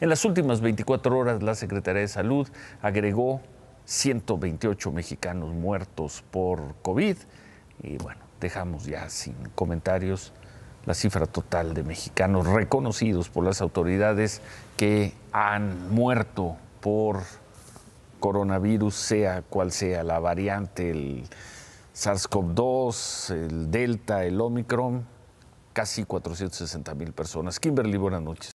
En las últimas 24 horas, la Secretaría de Salud agregó 128 mexicanos muertos por COVID. Y bueno, dejamos ya sin comentarios la cifra total de mexicanos reconocidos por las autoridades que han muerto por coronavirus, sea cual sea la variante, el SARS-CoV-2, el Delta, el Omicron, casi 460 mil personas. Kimberly, buenas noches.